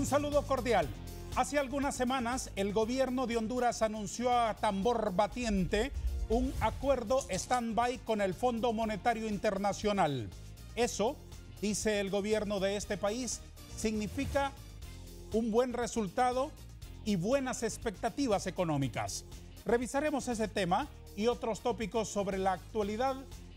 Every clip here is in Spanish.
Un saludo cordial. Hace algunas semanas el gobierno de Honduras anunció a tambor batiente un acuerdo stand-by con el Fondo Monetario Internacional. Eso, dice el gobierno de este país, significa un buen resultado y buenas expectativas económicas. Revisaremos ese tema y otros tópicos sobre la actualidad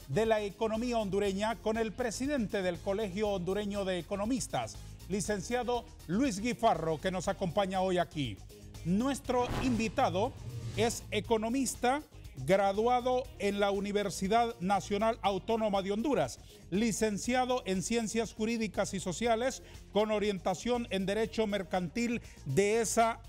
de la economía hondureña con el presidente del Colegio Hondureño de Economistas, licenciado Luis Guifarro, que nos acompaña hoy aquí. Nuestro invitado es economista graduado en la Universidad Nacional Autónoma de Honduras, licenciado en Ciencias Jurídicas y Sociales con orientación en Derecho Mercantil de esa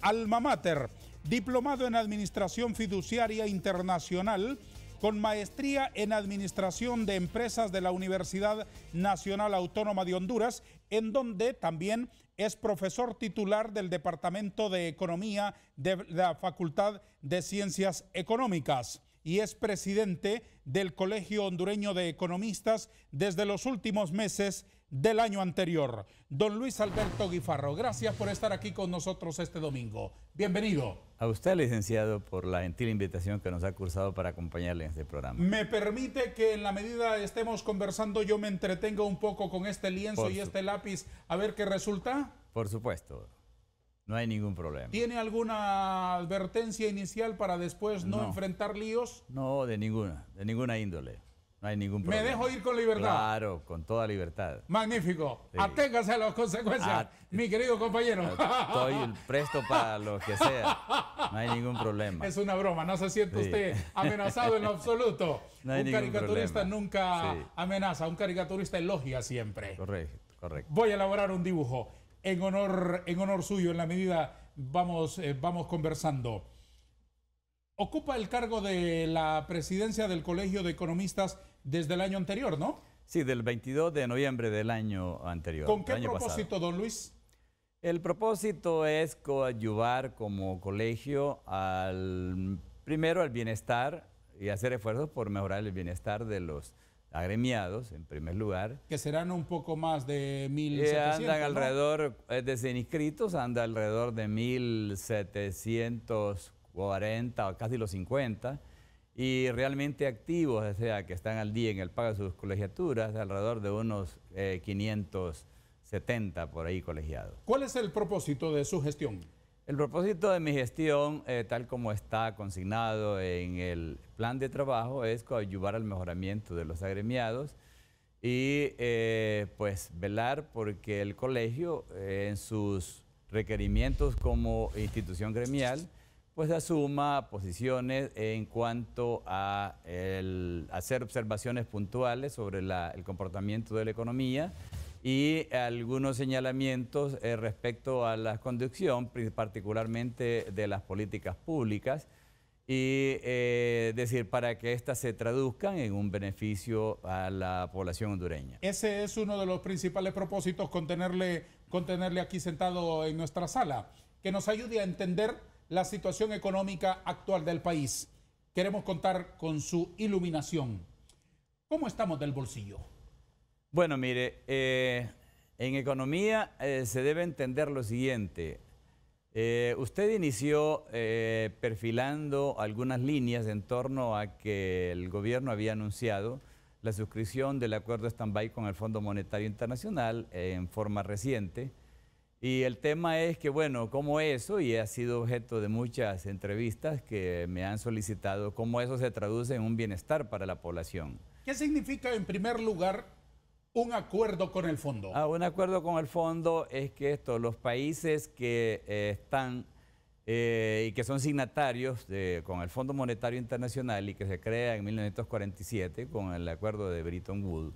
alma mater, diplomado en Administración Fiduciaria Internacional con maestría en Administración de Empresas de la Universidad Nacional Autónoma de Honduras en donde también es profesor titular del Departamento de Economía de la Facultad de Ciencias Económicas y es presidente del Colegio Hondureño de Economistas desde los últimos meses del año anterior. Don Luis Alberto Guifarro, gracias por estar aquí con nosotros este domingo. Bienvenido. A usted, licenciado, por la gentil invitación que nos ha cursado para acompañarle en este programa. Me permite que en la medida estemos conversando yo me entretenga un poco con este lienzo y este lápiz a ver qué resulta. Por supuesto. No hay ningún problema. ¿Tiene alguna advertencia inicial para después no, no enfrentar líos? No, de ninguna, de ninguna índole. No hay ningún problema. Me dejo ir con libertad. Claro, con toda libertad. Magnífico. Aténgase a las consecuencias, ah, mi querido compañero. Estoy presto para lo que sea. No hay ningún problema. Es una broma, no se siente usted amenazado en absoluto. un caricaturista nunca amenaza, un caricaturista elogia siempre. Correcto, correcto. Voy a elaborar un dibujo en honor, en honor suyo, en la medida vamos, eh, vamos conversando. Ocupa el cargo de la presidencia del Colegio de Economistas desde el año anterior, ¿no? Sí, del 22 de noviembre del año anterior. ¿Con qué propósito, don Luis? El propósito es coadyuvar como colegio al primero al bienestar y hacer esfuerzos por mejorar el bienestar de los agremiados, en primer lugar. Que serán un poco más de 1.700. Eh, andan alrededor, es eh, decir, inscritos, anda alrededor de 1.740 o casi los 50 y realmente activos, o sea, que están al día en el pago de sus colegiaturas, alrededor de unos 570 eh, por ahí colegiados. ¿Cuál es el propósito de su gestión? El propósito de mi gestión, eh, tal como está consignado en el plan de trabajo, es coadyuvar al mejoramiento de los agremiados y eh, pues velar porque el colegio en sus requerimientos como institución gremial pues asuma posiciones en cuanto a hacer observaciones puntuales sobre el comportamiento de la economía y algunos señalamientos eh, respecto a la conducción, particularmente de las políticas públicas, y eh, decir, para que éstas se traduzcan en un beneficio a la población hondureña. Ese es uno de los principales propósitos con tenerle, con tenerle aquí sentado en nuestra sala, que nos ayude a entender la situación económica actual del país. Queremos contar con su iluminación. ¿Cómo estamos del bolsillo? Bueno, mire, eh, en economía eh, se debe entender lo siguiente. Eh, usted inició perfilando algunas líneas en torno a que el gobierno había anunciado la suscripción del acuerdo stand-by con el Fondo Monetario Internacional en forma reciente y el tema es que, bueno, como eso, y ha sido objeto de muchas entrevistas que me han solicitado, cómo eso se traduce en un bienestar para la población. ¿Qué significa, en primer lugar, un acuerdo con el fondo? Ah, un acuerdo con el fondo es que esto, los países que eh, están eh, y que son signatarios con el Fondo Monetario Internacional y que se crea en 1947 con el acuerdo de Bretton Woods,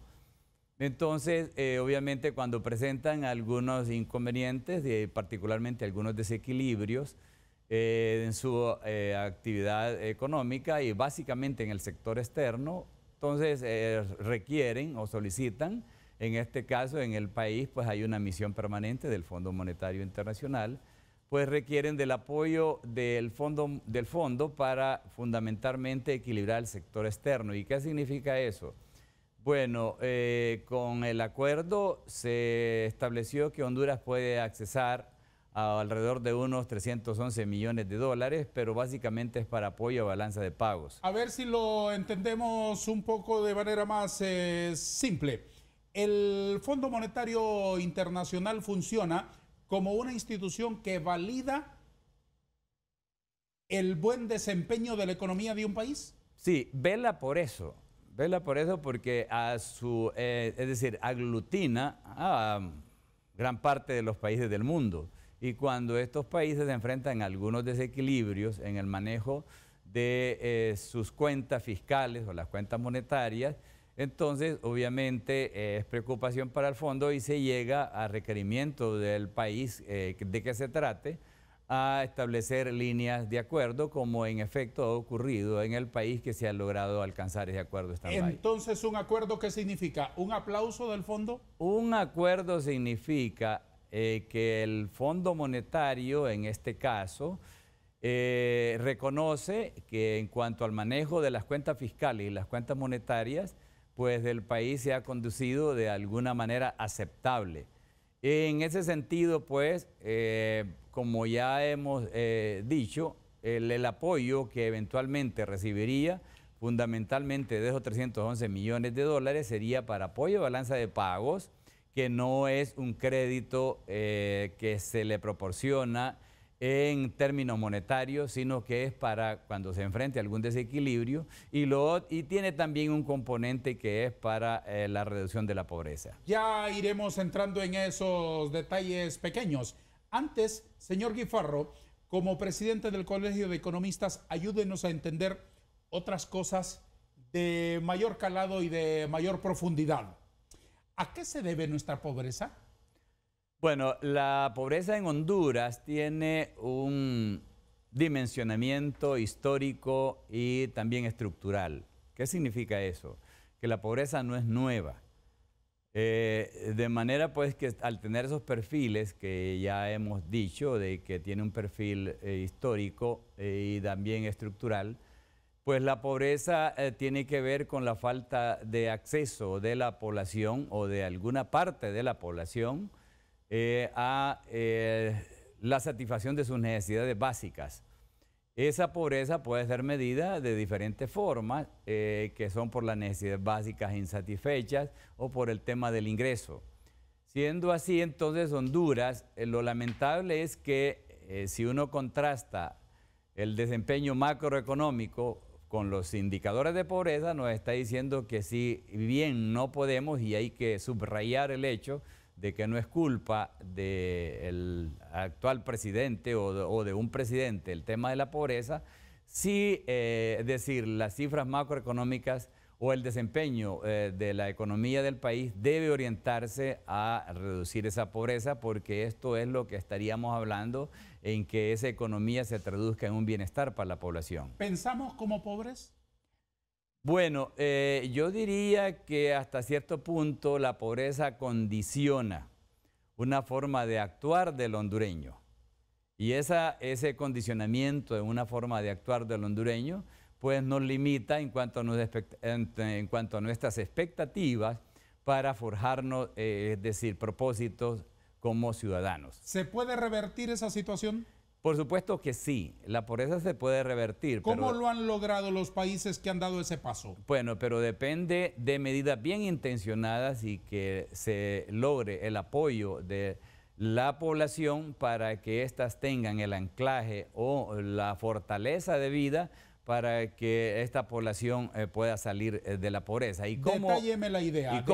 entonces, eh, obviamente cuando presentan algunos inconvenientes, eh, particularmente algunos desequilibrios eh, en su actividad económica y básicamente en el sector externo, entonces requieren o solicitan, en este caso en el país, pues hay una misión permanente del Fondo Monetario Internacional, pues requieren del apoyo del fondo, del fondo para fundamentalmente equilibrar el sector externo. ¿Y qué significa eso? Bueno, eh, con el acuerdo se estableció que Honduras puede accesar a alrededor de unos 311 millones de dólares, pero básicamente es para apoyo a balanza de pagos. A ver si lo entendemos un poco de manera más eh, simple. El Fondo Monetario Internacional funciona como una institución que valida el buen desempeño de la economía de un país. Sí, vela por eso. Vela por eso, porque a su, eh, es decir, aglutina a gran parte de los países del mundo. Y cuando estos países se enfrentan a algunos desequilibrios en el manejo de eh, sus cuentas fiscales o las cuentas monetarias, entonces obviamente eh, es preocupación para el fondo y se llega a requerimiento del país de que se trate a establecer líneas de acuerdo, como en efecto ha ocurrido en el país que se ha logrado alcanzar ese acuerdo. Entonces, ¿un acuerdo qué significa? ¿Un aplauso del fondo? Un acuerdo significa eh, que el Fondo Monetario, en este caso, eh, reconoce que en cuanto al manejo de las cuentas fiscales y las cuentas monetarias, pues del país se ha conducido de alguna manera aceptable en ese sentido, pues, eh, como ya hemos eh, dicho, el, apoyo que eventualmente recibiría, fundamentalmente de esos 311 millones de dólares, sería para apoyo de balanza de pagos, que no es un crédito eh, que se le proporciona en términos monetarios, sino que es para cuando se enfrente algún desequilibrio y, lo, y tiene también un componente que es para eh, la reducción de la pobreza. Ya iremos entrando en esos detalles pequeños. Antes, señor Guifarro, como presidente del Colegio de Economistas, ayúdenos a entender otras cosas de mayor calado y de mayor profundidad. ¿A qué se debe nuestra pobreza? Bueno, la pobreza en Honduras tiene un dimensionamiento histórico y también estructural. ¿Qué significa eso? Que la pobreza no es nueva. Eh, de manera pues que al tener esos perfiles que ya hemos dicho, de que tiene un perfil eh, histórico eh, y también estructural, pues la pobreza tiene que ver con la falta de acceso de la población o de alguna parte de la población eh, a eh, la satisfacción de sus necesidades básicas. Esa pobreza puede ser medida de diferentes formas, eh, que son por las necesidades básicas e insatisfechas o por el tema del ingreso. Siendo así, entonces Honduras, lo lamentable es que si uno contrasta el desempeño macroeconómico con los indicadores de pobreza nos está diciendo que si bien no podemos y hay que subrayar el hecho de que no es culpa del actual presidente o de, un presidente el tema de la pobreza, sí eh, decir las cifras macroeconómicas o el desempeño eh, de la economía del país debe orientarse a reducir esa pobreza porque esto es lo que estaríamos hablando en que esa economía se traduzca en un bienestar para la población. ¿Pensamos como pobres? Bueno, eh, yo diría que hasta cierto punto la pobreza condiciona una forma de actuar del hondureño. Y ese condicionamiento de una forma de actuar del hondureño, pues nos limita en cuanto a, en, cuanto nuestras expectativas para forjarnos, eh, es decir, propósitos como ciudadanos. ¿Se puede revertir esa situación? Por supuesto que sí, la pobreza se puede revertir. ¿Cómo lo han logrado los países que han dado ese paso? Bueno, pero depende de medidas bien intencionadas y que se logre el apoyo de la población para que éstas tengan el anclaje o la fortaleza de vida para que esta población eh, pueda salir eh, de la pobreza. ¿Y cómo, Detálleme la idea.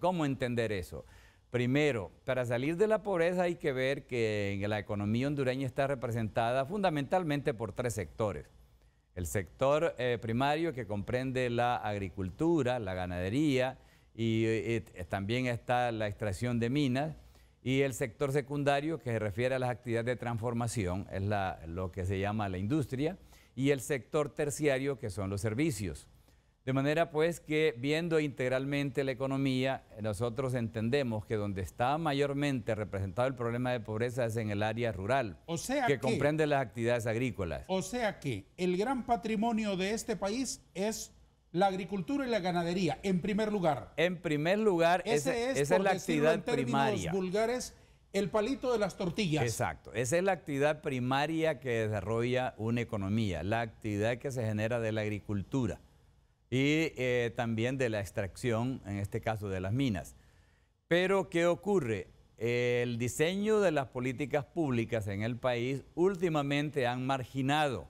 cómo entender eso? Primero, para salir de la pobreza hay que ver que la economía hondureña está representada fundamentalmente por tres sectores. El sector eh, primario que comprende la agricultura, la ganadería y, eh, eh, también está la extracción de minas. Y el sector secundario que se refiere a las actividades de transformación, es lo que se llama la industria. Y el sector terciario que son los servicios. De manera pues que viendo integralmente la economía, nosotros entendemos que donde está mayormente representado el problema de pobreza es en el área rural, o sea que, comprende las actividades agrícolas. O sea que el gran patrimonio de este país es la agricultura y la ganadería, en primer lugar. En primer lugar, esa, es, es la actividad en vulgares, el palito de las tortillas. Exacto, esa es la actividad primaria que desarrolla una economía, la actividad que se genera de la agricultura y eh, también de la extracción, en este caso de las minas. Pero, ¿qué ocurre? El diseño de las políticas públicas en el país últimamente han marginado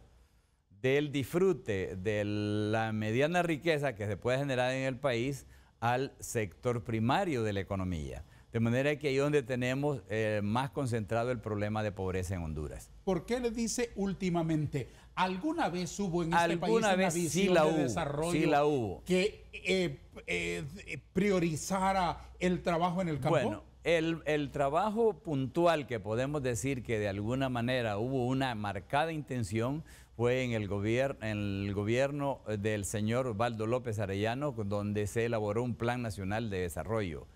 del disfrute de la mediana riqueza que se puede generar en el país al sector primario de la economía. De manera que ahí es donde tenemos eh, más concentrado el problema de pobreza en Honduras. ¿Por qué le dice últimamente? ¿Alguna vez hubo en este país una visión la de desarrollo que eh, eh, priorizara el trabajo en el campo? Bueno, el, trabajo puntual que podemos decir que de alguna manera hubo una marcada intención fue en el, en el gobierno del señor Valdo López Arellano, donde se elaboró un plan nacional de desarrollo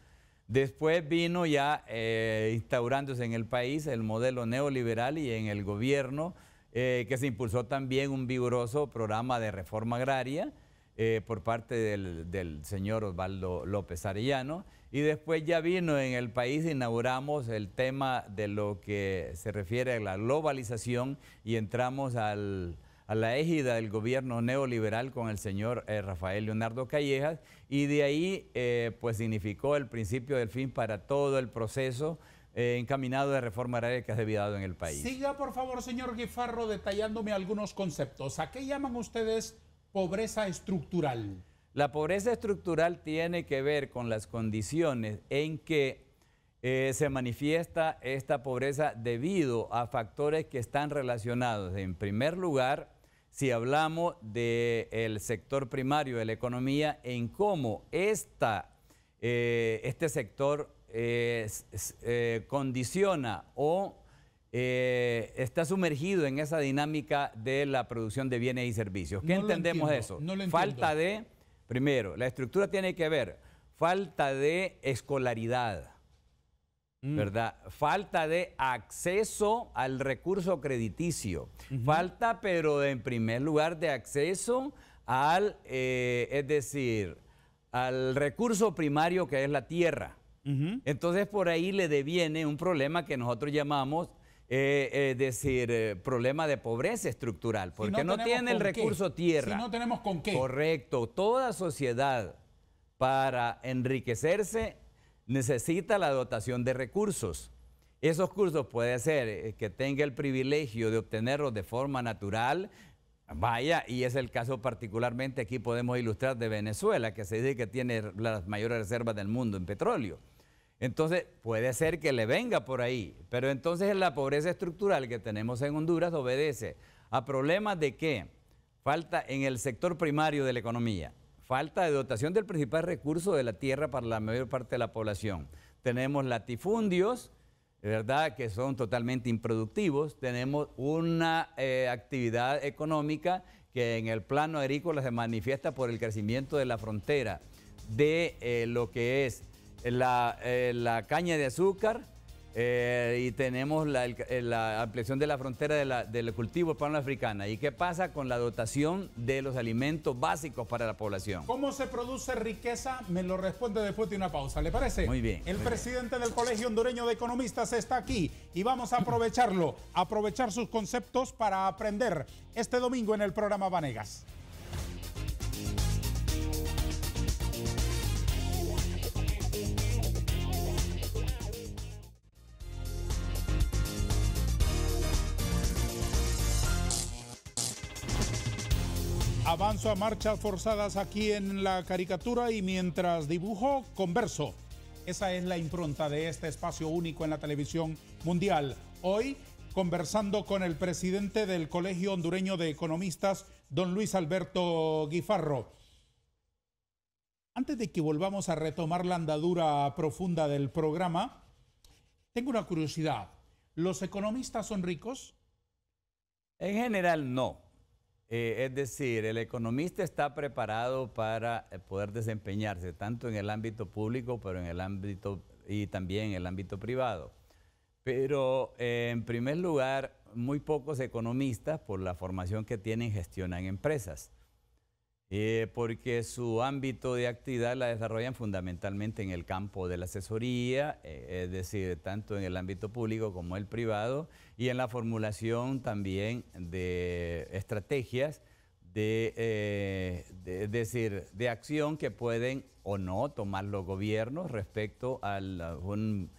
Después vino ya eh, instaurándose en el país el modelo neoliberal y en el gobierno eh, que se impulsó también un vigoroso programa de reforma agraria eh, por parte del, del señor Osvaldo López Arellano. Y después ya vino en el país, inauguramos el tema de lo que se refiere a la globalización y entramos al, a la égida del gobierno neoliberal con el señor eh, Rafael Leonardo Callejas y de ahí eh, pues significó el principio del fin para todo el proceso eh, encaminado de reforma agraria que ha debido en el país. Siga por favor señor Guifarro detallándome algunos conceptos. ¿A qué llaman ustedes pobreza estructural? La pobreza estructural tiene que ver con las condiciones en que se manifiesta esta pobreza debido a factores que están relacionados, en primer lugar, si hablamos del sector primario de la economía, en cómo esta, eh, este sector eh, eh, condiciona o está sumergido en esa dinámica de la producción de bienes y servicios. ¿Qué entendemos de eso? No falta de, primero, la estructura tiene que ver, falta de escolaridad Mm. ¿verdad? Falta de acceso al recurso crediticio. Falta, pero en primer lugar, de acceso al, eh, es decir, al recurso primario que es la tierra. Entonces por ahí le deviene un problema que nosotros llamamos es eh, eh, decir, problema de pobreza estructural, porque no, tiene el recurso tierra. Si no tenemos con qué. Correcto, toda sociedad para enriquecerse necesita la dotación de recursos. Esos cursos puede ser eh, que tenga el privilegio de obtenerlos de forma natural, Vaya, y es el caso particularmente aquí podemos ilustrar de Venezuela, que se dice que tiene las mayores reservas del mundo en petróleo. Entonces, puede ser que le venga por ahí, pero entonces la pobreza estructural que tenemos en Honduras obedece a problemas de que Falta en el sector primario de la economía, falta de dotación del principal recurso de la tierra para la mayor parte de la población. Tenemos latifundios, ¿verdad?, que son totalmente improductivos. Tenemos una eh, actividad económica que en el plano agrícola se manifiesta por el crecimiento de la frontera de eh, lo que es la eh, caña de azúcar, eh, y tenemos eh, la, ampliación de la frontera del cultivo africana. ¿Y qué pasa con la dotación de los alimentos básicos para la población? ¿Cómo se produce riqueza? Me lo responde después de una pausa, ¿le parece? Muy bien. El presidente del Colegio Hondureño de Economistas está aquí y vamos a aprovecharlo, aprovechar sus conceptos para aprender este domingo en el programa Vanegas. Avanzo a marchas forzadas aquí en la caricatura y mientras dibujo, converso. Esa es la impronta de este espacio único en la televisión mundial. Hoy, conversando con el presidente del Colegio Hondureño de Economistas, don Luis Alberto Guifarro. Antes de que volvamos a retomar la andadura profunda del programa, tengo una curiosidad. ¿Los economistas son ricos? En general, no. Eh, es decir, el economista está preparado para eh, poder desempeñarse tanto en el ámbito público, pero en el ámbito y también en el ámbito privado. Pero eh, en primer lugar, muy pocos economistas, por la formación que tienen, gestionan empresas. Eh, porque su ámbito de actividad la desarrollan fundamentalmente en el campo de la asesoría, eh, es decir, tanto en el ámbito público como el privado, y en la formulación también de estrategias de, eh, decir, de acción que pueden o no tomar los gobiernos respecto a un,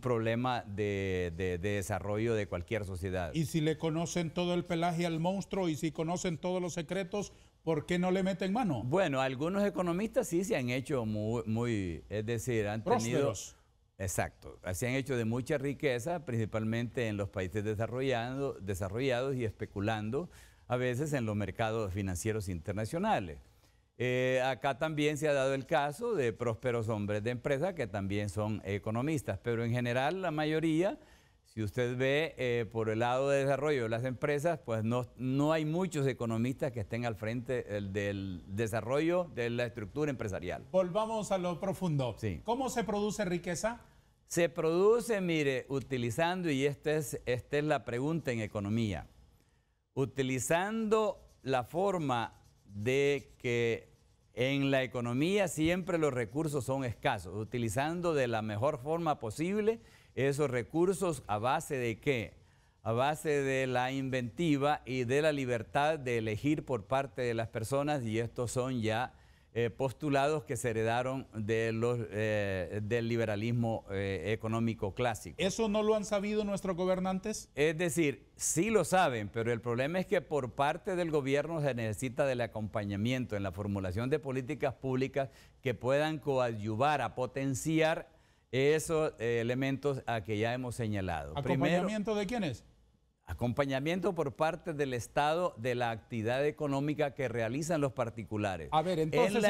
problema de, desarrollo de cualquier sociedad. Y si le conocen todo el pelaje al monstruo y si conocen todos los secretos, ¿Por qué no le meten mano? Bueno, algunos economistas sí se han hecho muy, es decir, han Prósperos. tenido... Exacto, se han hecho de mucha riqueza, principalmente en los países desarrollados y especulando a veces en los mercados financieros internacionales. Eh, acá también se ha dado el caso de prósperos hombres de empresa que también son economistas, pero en general la mayoría si usted ve eh, por el lado de desarrollo de las empresas, pues no, hay muchos economistas que estén al frente eh, del desarrollo de la estructura empresarial. Volvamos a lo profundo. ¿Cómo se produce riqueza? Se produce, mire, utilizando, y es, esta es la pregunta en economía, utilizando la forma de que en la economía siempre los recursos son escasos, utilizando de la mejor forma posible esos recursos a base de qué? A base de la inventiva y de la libertad de elegir por parte de las personas y estos son ya eh, postulados que se heredaron eh, del liberalismo eh, económico clásico. ¿Eso no lo han sabido nuestros gobernantes? Es decir, sí lo saben, pero el problema es que por parte del gobierno se necesita del acompañamiento en la formulación de políticas públicas que puedan coadyuvar a potenciar esos elementos a que ya hemos señalado. ¿Acompañamiento de quiénes? Acompañamiento por parte del Estado de la actividad económica que realizan los particulares. A ver, entonces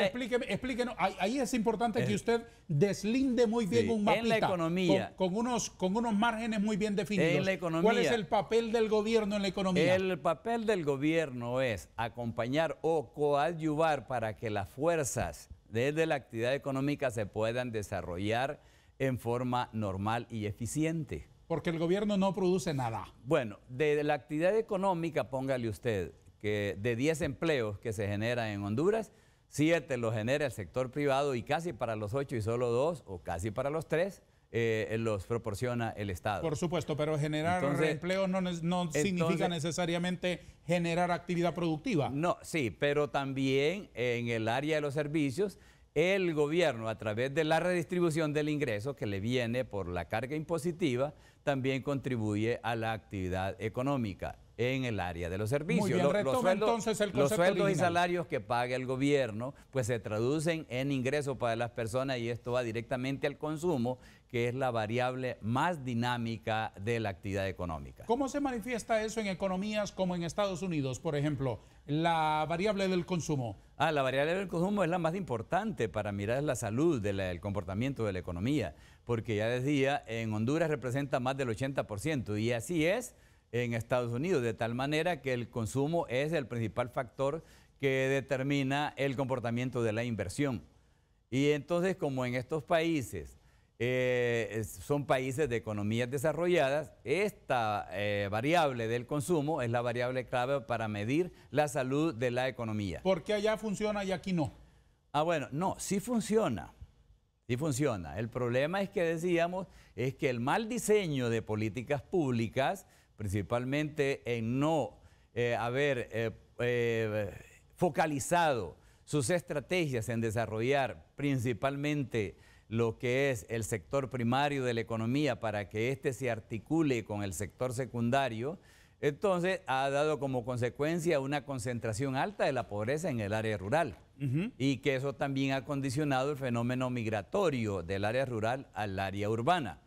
explíquenos, ahí, es importante que eh, usted deslinde muy bien un mapita. En la economía. Con, unos, con unos márgenes muy bien definidos. la economía. ¿Cuál es el papel del gobierno en la economía? El papel del gobierno es acompañar o coadyuvar para que las fuerzas desde la actividad económica se puedan desarrollar en forma normal y eficiente. Porque el gobierno no produce nada. Bueno, de la actividad económica, póngale usted, que de 10 empleos que se generan en Honduras, 7 los genera el sector privado y casi para los 8 y solo 2 o casi para los 3 eh, los proporciona el Estado. Por supuesto, pero generar empleos empleo no, significa necesariamente generar actividad productiva. No, sí, pero también en el área de los servicios el gobierno a través de la redistribución del ingreso que le viene por la carga impositiva, también contribuye a la actividad económica en el área de los servicios. los, entonces el los sueldos y salarios que paga el gobierno pues se traducen en ingresos para las personas y esto va directamente al consumo, que es la variable más dinámica de la actividad económica. ¿Cómo se manifiesta eso en economías como en Estados Unidos, por ejemplo? la variable del consumo? Ah, la variable del consumo es la más importante para mirar la salud, del comportamiento de la economía, porque ya decía, en Honduras representa más del 80% y así es en Estados Unidos, de tal manera que el consumo es el principal factor que determina el comportamiento de la inversión. Y entonces, como en estos países eh, son países de economías desarrolladas, esta eh, variable del consumo es la variable clave para medir la salud de la economía. ¿Por qué allá funciona y aquí no? Ah, bueno, no, sí funciona. Sí funciona. El problema es que decíamos es que el mal diseño de políticas públicas, principalmente en no eh, haber focalizado sus estrategias en desarrollar principalmente lo que es el sector primario de la economía para que éste se articule con el sector secundario, entonces ha dado como consecuencia una concentración alta de la pobreza en el área rural y que eso también ha condicionado el fenómeno migratorio del área rural al área urbana.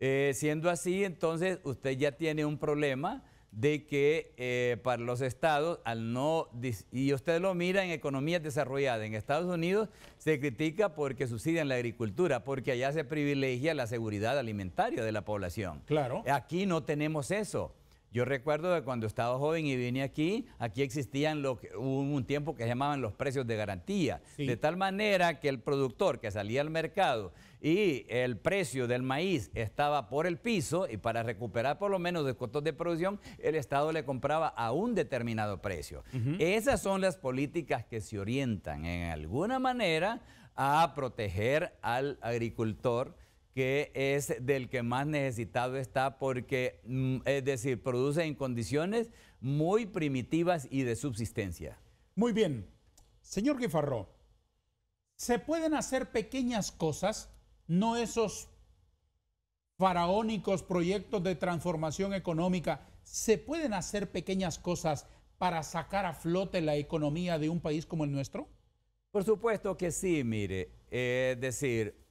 Eh, siendo así, entonces usted ya tiene un problema de que eh, para los estados, al no, y usted lo mira en economías desarrolladas, en Estados Unidos se critica porque subsidian la agricultura, porque allá se privilegia la seguridad alimentaria de la población. Claro. Aquí no tenemos eso. Yo recuerdo que cuando estaba joven y vine aquí, aquí existían lo que, hubo un tiempo que llamaban los precios de garantía. De tal manera que el productor que salía al mercado y el precio del maíz estaba por el piso y para recuperar por lo menos los costos de producción, el Estado le compraba a un determinado precio. Esas son las políticas que se orientan en alguna manera a proteger al agricultor que es del que más necesitado está porque, mm, es decir, produce en condiciones muy primitivas y de subsistencia. Muy bien. Señor Guifarro, ¿se pueden hacer pequeñas cosas, no esos faraónicos proyectos de transformación económica? ¿Se pueden hacer pequeñas cosas para sacar a flote la economía de un país como el nuestro? Por supuesto que sí, mire. Eh, es decir,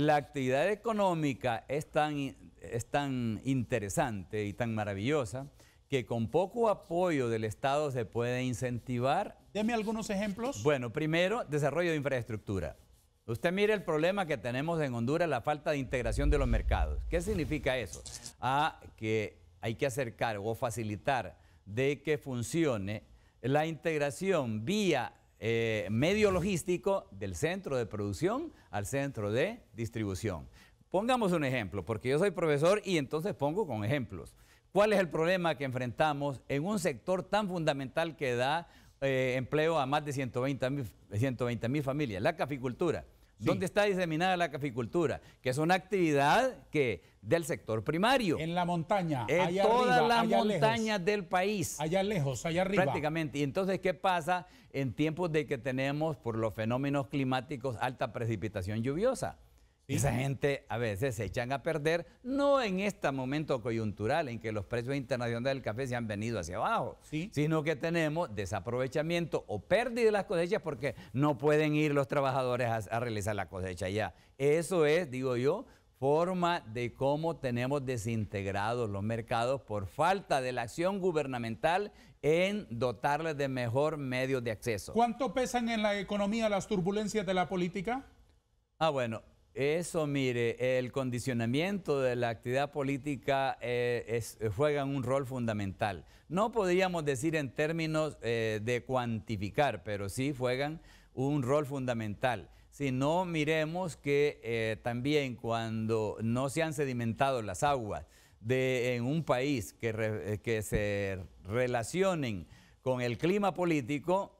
la actividad económica es tan, es tan interesante y tan maravillosa que con poco apoyo del Estado se puede incentivar. Deme algunos ejemplos. Bueno, primero, desarrollo de infraestructura. Usted mire el problema que tenemos en Honduras, la falta de integración de los mercados. ¿Qué significa eso? que hay que acercar o facilitar de que funcione la integración vía eh, medio logístico del centro de producción al centro de distribución. Pongamos un ejemplo, porque yo soy profesor y entonces pongo con ejemplos. ¿Cuál es el problema que enfrentamos en un sector tan fundamental que da eh, empleo a más de 120 mil familias? La caficultura donde ¿Dónde está diseminada la caficultura? Que es una actividad que del sector primario. En la montaña. En allá todas las montañas del país. Allá lejos, allá arriba. Prácticamente. Y entonces, ¿qué pasa en tiempos de que tenemos, por los fenómenos climáticos, alta precipitación lluviosa? Esa gente a veces se echan a perder, no en este momento coyuntural en que los precios internacionales del café se han venido hacia abajo, sino que tenemos desaprovechamiento o pérdida de las cosechas porque no pueden ir los trabajadores a, realizar la cosecha ya. Eso es, digo yo, forma de cómo tenemos desintegrados los mercados por falta de la acción gubernamental en dotarles de mejor medio de acceso. ¿Cuánto pesan en la economía las turbulencias de la política? Ah, bueno, eso, mire, el condicionamiento de la actividad política eh, eh, juega un rol fundamental. No podríamos decir en términos eh, de cuantificar, pero sí juegan un rol fundamental. Si no, miremos que también cuando no se han sedimentado las aguas de, en un país que se relacionen con el clima político,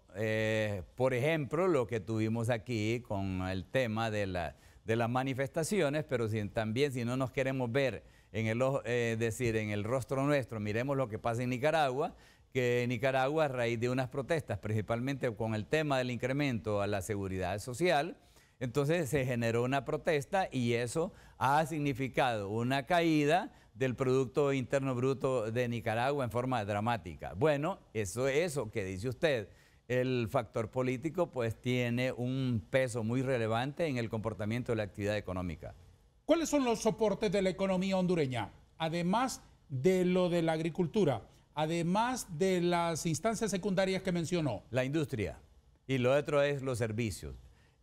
por ejemplo, lo que tuvimos aquí con el tema de la de las manifestaciones, pero también si no nos queremos ver en el, eh, decir, en el rostro nuestro, miremos lo que pasa en Nicaragua, que Nicaragua a raíz de unas protestas, principalmente con el tema del incremento a la seguridad social, entonces se generó una protesta y eso ha significado una caída del Producto Interno Bruto de Nicaragua en forma dramática. Bueno, eso, es eso que dice usted el factor político pues tiene un peso muy relevante en el comportamiento de la actividad económica. ¿Cuáles son los soportes de la economía hondureña? Además de lo de la agricultura, además de las instancias secundarias que mencionó. La industria y lo otro es los servicios.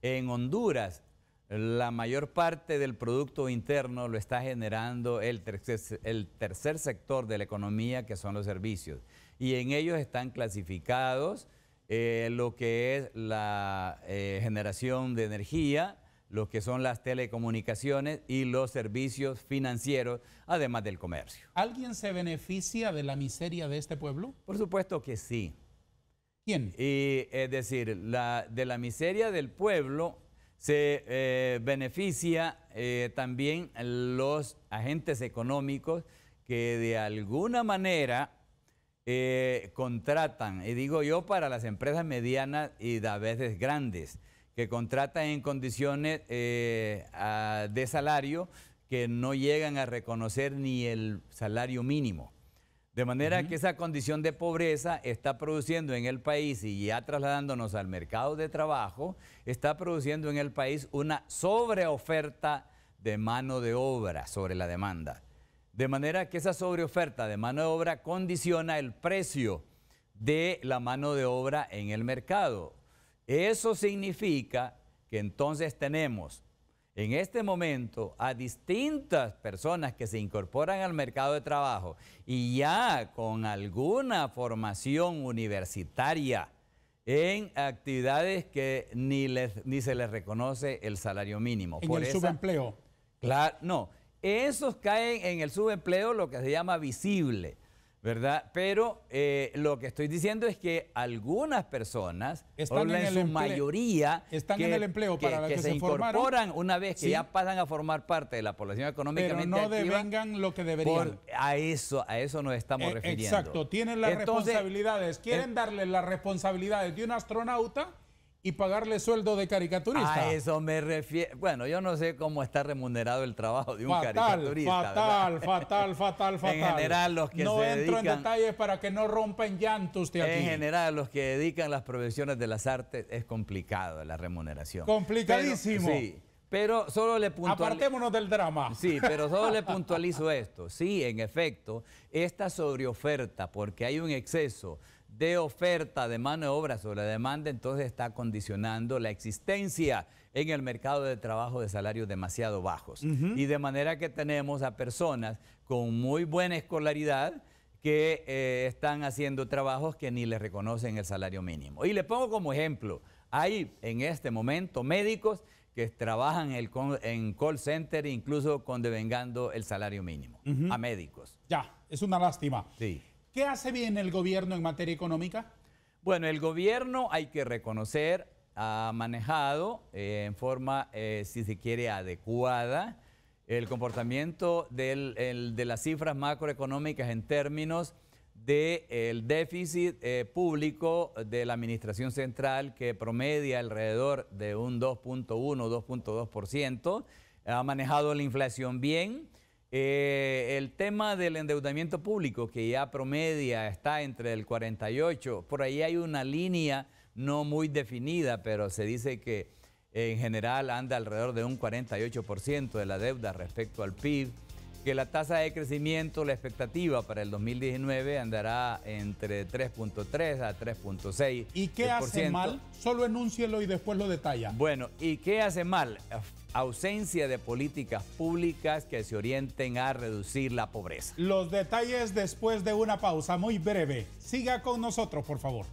En Honduras, la mayor parte del Producto Interno lo está generando el tercer, el tercer sector de la economía, que son los servicios. Y en ellos están clasificados eh, lo que es la eh, generación de energía, lo que son las telecomunicaciones y los servicios financieros, además del comercio. ¿Alguien se beneficia de la miseria de este pueblo? Por supuesto que sí. ¿Quién? Y es decir, la, de la miseria del pueblo se eh, beneficia también los agentes económicos que de alguna manera eh, contratan, y digo yo para las empresas medianas y a veces grandes, que contratan en condiciones eh, de salario que no llegan a reconocer ni el salario mínimo. De manera que esa condición de pobreza está produciendo en el país y ya trasladándonos al mercado de trabajo, está produciendo en el país una sobreoferta de mano de obra sobre la demanda. De manera que esa sobreoferta de mano de obra condiciona el precio de la mano de obra en el mercado. Eso significa que entonces tenemos en este momento a distintas personas que se incorporan al mercado de trabajo y ya con alguna formación universitaria en actividades que ni, se les reconoce el salario mínimo. En Por el subempleo. Claro, no, esos caen en el subempleo, lo que se llama visible, ¿verdad? Pero eh, lo que estoy diciendo es que algunas personas, están en, mayoría, están en el empleo para que, que, se, incorporan una vez que ya pasan a formar parte de la población económicamente Pero no devengan lo que deberían. a eso, a eso nos estamos eh, refiriendo. Exacto, tienen las responsabilidades. ¿Quieren eh, darle las responsabilidades de un astronauta? y pagarle sueldo de caricaturista. A eso me refiero. Bueno, yo no sé cómo está remunerado el trabajo de un caricaturista. Fatal, fatal, fatal, fatal. En general, los que no entro en detalles para que no rompan llantos de aquí. En general, los que dedican las profesiones de las artes es complicado la remuneración. Complicadísimo. sí. Pero solo le puntualizo. Apartémonos del drama. Sí, pero solo le puntualizo esto. Sí, en efecto, esta sobreoferta, porque hay un exceso de oferta de mano de obra sobre la demanda, entonces está condicionando la existencia en el mercado de trabajo de salarios demasiado bajos. Y de manera que tenemos a personas con muy buena escolaridad que eh, están haciendo trabajos que ni les reconocen el salario mínimo. Y le pongo como ejemplo, hay en este momento médicos que trabajan el en call center incluso devengando el salario mínimo a médicos. Ya, es una lástima. Sí. ¿Qué hace bien el gobierno en materia económica? Bueno, el gobierno hay que reconocer ha manejado eh, en forma, eh, si se quiere, adecuada el comportamiento de las cifras macroeconómicas en términos del déficit eh, público de la Administración Central que promedia alrededor de un 2.1, o 2.2%. Ha manejado la inflación bien, eh, el tema del endeudamiento público, que ya promedia está entre el 48, por ahí hay una línea no muy definida, pero se dice que en general anda alrededor de un 48% de la deuda respecto al PIB, que la tasa de crecimiento, la expectativa para el 2019 andará entre 3.3 a 3.6. ¿Y qué hace mal? Solo enúncielo y después lo detalla. Bueno, ¿y qué hace mal? ausencia de políticas públicas que se orienten a reducir la pobreza. Los detalles después de una pausa muy breve. Siga con nosotros, por favor.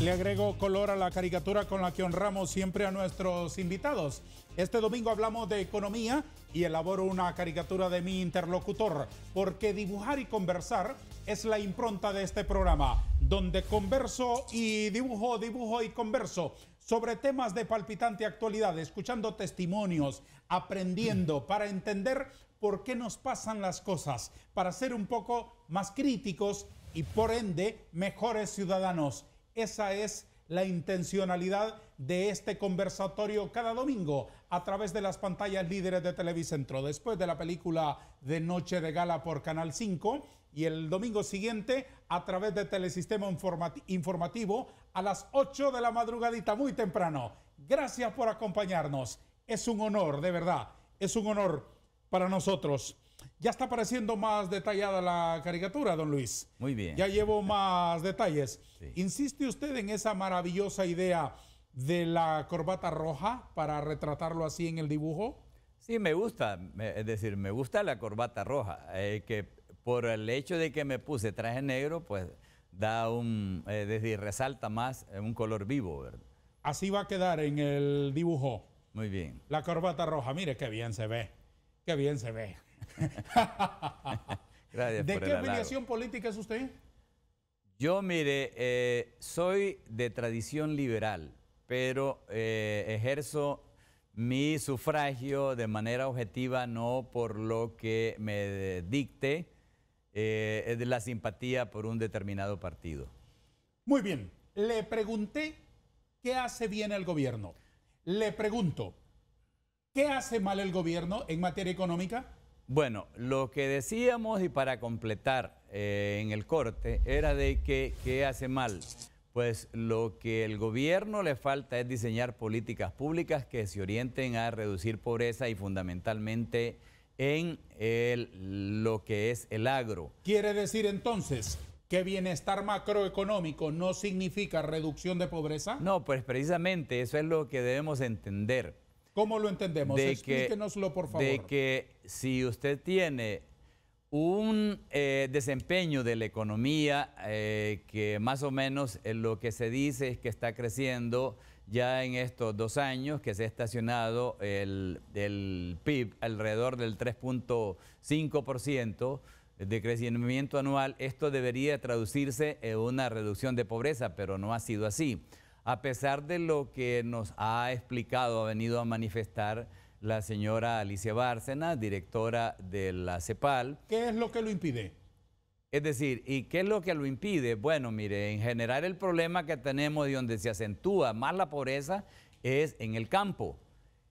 Le agrego color a la caricatura con la que honramos siempre a nuestros invitados. Este domingo hablamos de economía y elaboro una caricatura de mi interlocutor, porque dibujar y conversar es la impronta de este programa, donde converso y dibujo, dibujo y converso sobre temas de palpitante actualidad, escuchando testimonios, aprendiendo mm. para entender por qué nos pasan las cosas, para ser un poco más críticos y por ende mejores ciudadanos. Esa es la intencionalidad de este conversatorio cada domingo a través de las pantallas líderes de Televicentro. Después de la película de Noche de Gala por Canal 5 y el domingo siguiente a través de Telesistema Informativo a las 8 de la madrugadita, muy temprano. Gracias por acompañarnos. Es un honor, de verdad, es un honor para nosotros ya está apareciendo más detallada la caricatura, don Luis. Muy bien. Ya llevo más detalles. ¿Insiste usted en esa maravillosa idea de la corbata roja para retratarlo así en el dibujo? Sí, me gusta, es decir, me gusta la corbata roja, eh, que por el hecho de que me puse traje negro, pues da un, desde es decir, resalta más eh, un color vivo, ¿verdad? Así va a quedar en el dibujo. Muy bien. La corbata roja, mire qué bien se ve, qué bien se ve. Gracias ¿De qué política es usted? Yo, mire, eh, soy de tradición liberal, pero eh, ejerzo mi sufragio de manera objetiva, no por lo que me dicte eh, de la simpatía por un determinado partido. Muy bien, le pregunté qué hace bien el gobierno. Le pregunto, ¿qué hace mal el gobierno en materia económica? Bueno, lo que decíamos y para completar eh, en el corte era de que ¿qué hace mal. Pues lo que el gobierno le falta es diseñar políticas públicas que se orienten a reducir pobreza y fundamentalmente en lo que es el agro. Quiere decir entonces que bienestar macroeconómico no significa reducción de pobreza? No, pues precisamente eso es lo que debemos entender ¿Cómo lo entendemos? Explíquenoslo, por favor. De que si usted tiene un eh, desempeño de la economía eh, que más o menos eh, lo que se dice es que está creciendo ya en estos dos años, que se ha estacionado el, el PIB alrededor del 3.5% de crecimiento anual, esto debería traducirse en una reducción de pobreza, pero no ha sido así. A pesar de lo que nos ha explicado, ha venido a manifestar la señora Alicia Bárcena, directora de la CEPAL. ¿Qué es lo que lo impide? Es decir, ¿y qué es lo que lo impide? Bueno, mire, en general el problema que tenemos y donde se acentúa más la pobreza es en el campo.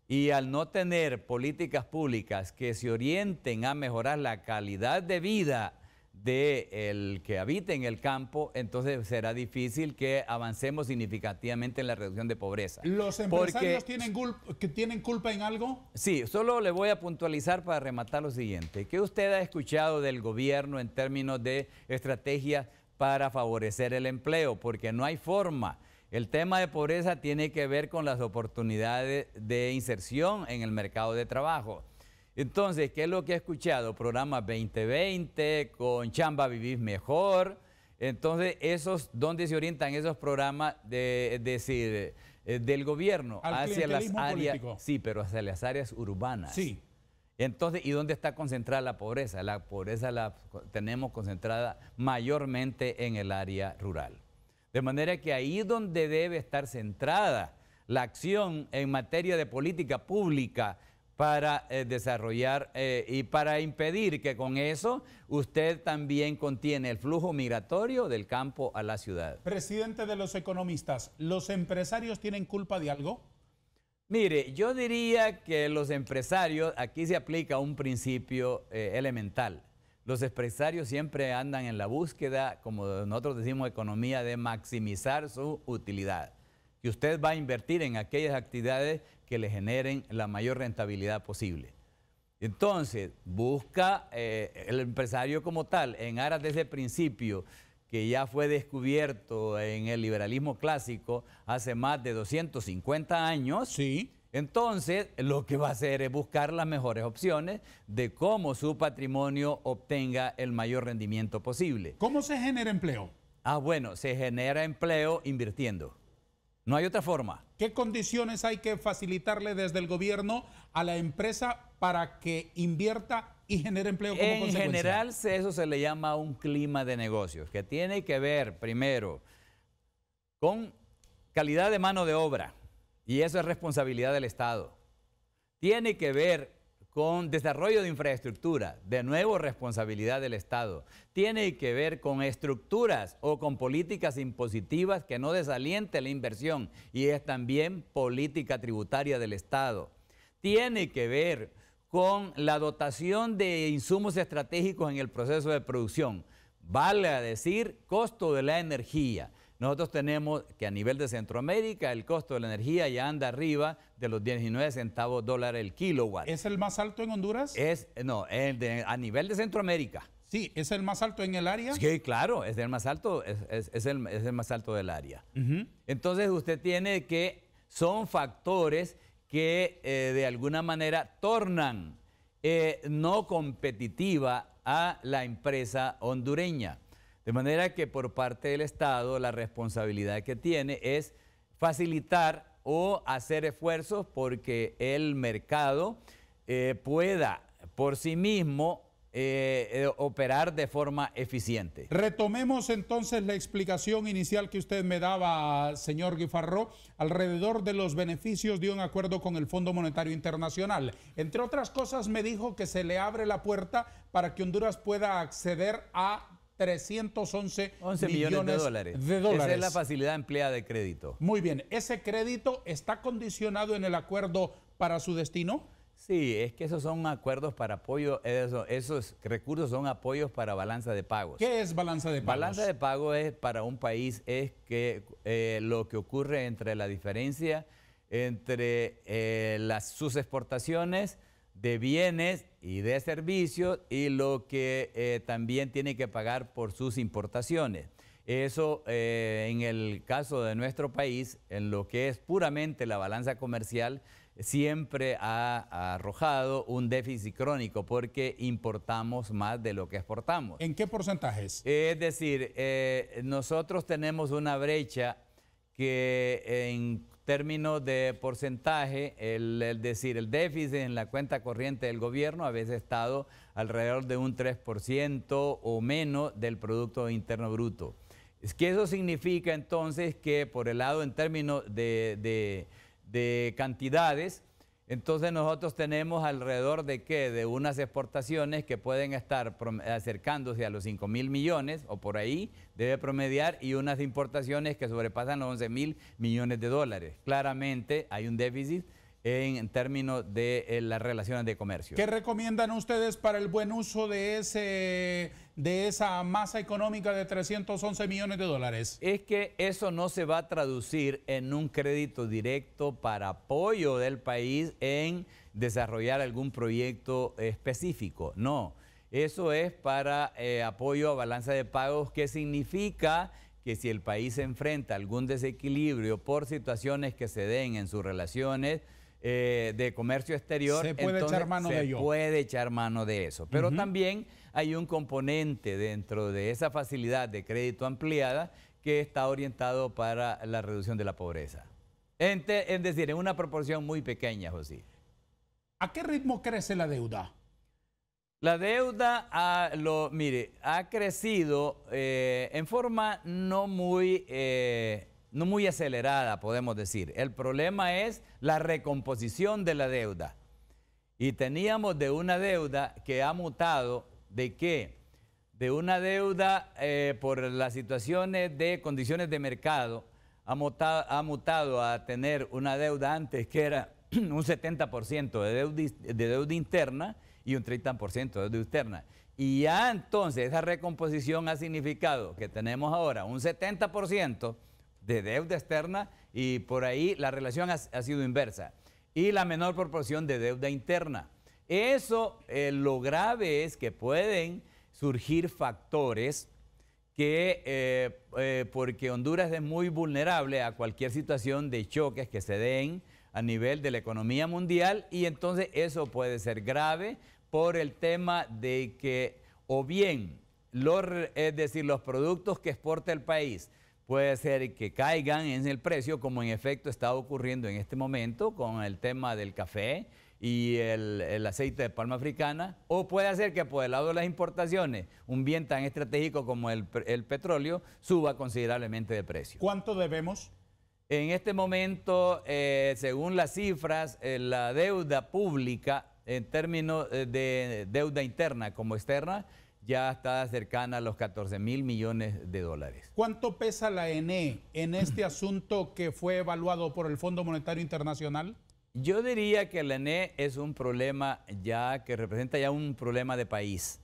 Y al no tener políticas públicas que se orienten a mejorar la calidad de vida de el que habita en el campo, entonces será difícil que avancemos significativamente en la reducción de pobreza. ¿Los empresarios tienen, que tienen culpa en algo? Sí, solo le voy a puntualizar para rematar lo siguiente. ¿Qué usted ha escuchado del gobierno en términos de estrategias para favorecer el empleo? Porque no hay forma. El tema de pobreza tiene que ver con las oportunidades de inserción en el mercado de trabajo. Entonces, ¿qué es lo que he escuchado? Programa 2020, con Chamba Vivir Mejor. Entonces, esos, ¿dónde se orientan esos programas de, decir, eh, del gobierno hacia las áreas? Sí, pero hacia las áreas urbanas. Sí. Entonces, ¿y dónde está concentrada la pobreza? La pobreza la tenemos concentrada mayormente en el área rural. De manera que ahí donde debe estar centrada la acción en materia de política pública para eh, desarrollar eh, y para impedir que con eso usted también contiene el flujo migratorio del campo a la ciudad. Presidente de los economistas, ¿los empresarios tienen culpa de algo? Mire, yo diría que los empresarios, aquí se aplica un principio eh, elemental. Los empresarios siempre andan en la búsqueda, como nosotros decimos economía, de maximizar su utilidad. Y usted va a invertir en aquellas actividades que le generen la mayor rentabilidad posible. Entonces, busca eh, el empresario como tal, en aras de ese principio que ya fue descubierto en el liberalismo clásico hace más de 250 años. Sí. Entonces, lo que va a hacer es buscar las mejores opciones de cómo su patrimonio obtenga el mayor rendimiento posible. ¿Cómo se genera empleo? Ah, bueno, se genera empleo invirtiendo. No hay otra forma. ¿Qué condiciones hay que facilitarle desde el gobierno a la empresa para que invierta y genere empleo como consecuencia? En general, eso se le llama un clima de negocios, que tiene que ver, primero, con calidad de mano de obra, y eso es responsabilidad del Estado. Tiene que ver con desarrollo de infraestructura, de nuevo responsabilidad del Estado. Tiene que ver con estructuras o con políticas impositivas que no desaliente la inversión y es también política tributaria del Estado. Tiene que ver con la dotación de insumos estratégicos en el proceso de producción, vale a decir costo de la energía. Nosotros tenemos que a nivel de Centroamérica el costo de la energía ya anda arriba de los 19 centavos dólares el kilowatt. ¿Es el más alto en Honduras? Es, no, a nivel de Centroamérica. Sí, ¿es el más alto en el área? Sí, claro, es el más alto, es, es, el, más alto del área. Entonces usted tiene que, son factores que eh, de alguna manera tornan eh, no competitiva a la empresa hondureña. De manera que por parte del Estado la responsabilidad que tiene es facilitar o hacer esfuerzos porque el mercado eh, pueda por sí mismo eh, eh, operar de forma eficiente. Retomemos entonces la explicación inicial que usted me daba, señor Guifarro, alrededor de los beneficios de un acuerdo con el Fondo Monetario Internacional. Entre otras cosas, me dijo que se le abre la puerta para que Honduras pueda acceder a 311 millones, de, dólares. Esa es la facilidad empleada de crédito. Muy bien, ¿ese crédito está condicionado en el acuerdo para su destino? Sí, es que esos son acuerdos para apoyo, esos, recursos son apoyos para balanza de pagos. ¿Qué es balanza de pagos? Balanza de pagos es para un país es que eh, lo que ocurre entre la diferencia entre eh, las, sus exportaciones de bienes y de servicios y lo que eh, también tiene que pagar por sus importaciones. Eso eh, en el caso de nuestro país, en lo que es puramente la balanza comercial, siempre ha arrojado un déficit crónico porque importamos más de lo que exportamos. ¿En qué porcentajes? Es decir, eh, nosotros tenemos una brecha que en términos de porcentaje, el, decir, el déficit en la cuenta corriente del gobierno a veces estado alrededor de un 3% o menos del Producto Interno Bruto. Es que eso significa entonces que por el lado en términos de cantidades, entonces nosotros tenemos alrededor de qué? De unas exportaciones que pueden estar acercándose a los 5 mil millones o por ahí, debe promediar, y unas importaciones que sobrepasan los 11 mil millones de dólares. Claramente hay un déficit en términos de eh, las relaciones de comercio. ¿Qué recomiendan ustedes para el buen uso de ese de esa masa económica de 311 millones de dólares? Es que eso no se va a traducir en un crédito directo para apoyo del país en desarrollar algún proyecto específico. No, eso es para eh, apoyo a balanza de pagos, que significa que si el país enfrenta algún desequilibrio por situaciones que se den en sus relaciones, eh, de comercio exterior. Se puede echar mano de puede echar mano de eso. Pero también hay un componente dentro de esa facilidad de crédito ampliada que está orientado para la reducción de la pobreza. es decir, en una proporción muy pequeña, José. ¿A qué ritmo crece la deuda? La deuda, mire, ha crecido eh, en forma no muy eh, no muy acelerada, podemos decir. El problema es la recomposición de la deuda. Y teníamos de una deuda que ha mutado de qué? De una deuda eh, por las situaciones de condiciones de mercado, ha mutado, a tener una deuda antes que era un 70% de deuda, de deuda interna y un 30% de deuda externa. Y ya entonces esa recomposición ha significado que tenemos ahora un 70% de deuda externa y por ahí la relación ha, sido inversa. Y la menor proporción de deuda interna. Eso, eh, lo grave es que pueden surgir factores que, eh, eh, porque Honduras es muy vulnerable a cualquier situación de choques que se den a nivel de la economía mundial y entonces eso puede ser grave por el tema de que o bien, es decir, los productos que exporta el país, puede ser que caigan en el precio, como en efecto está ocurriendo en este momento con el tema del café y el, aceite de palma africana, o puede ser que por el lado de las importaciones, un bien tan estratégico como el, petróleo suba considerablemente de precio. ¿Cuánto debemos? En este momento, eh, según las cifras, eh, la deuda pública en términos eh, de deuda interna como externa ya está cercana a los 14 mil millones de dólares. ¿Cuánto pesa la ENE en este asunto que fue evaluado por el Fondo Monetario Internacional? Yo diría que la ENE es un problema ya que representa ya un problema de país.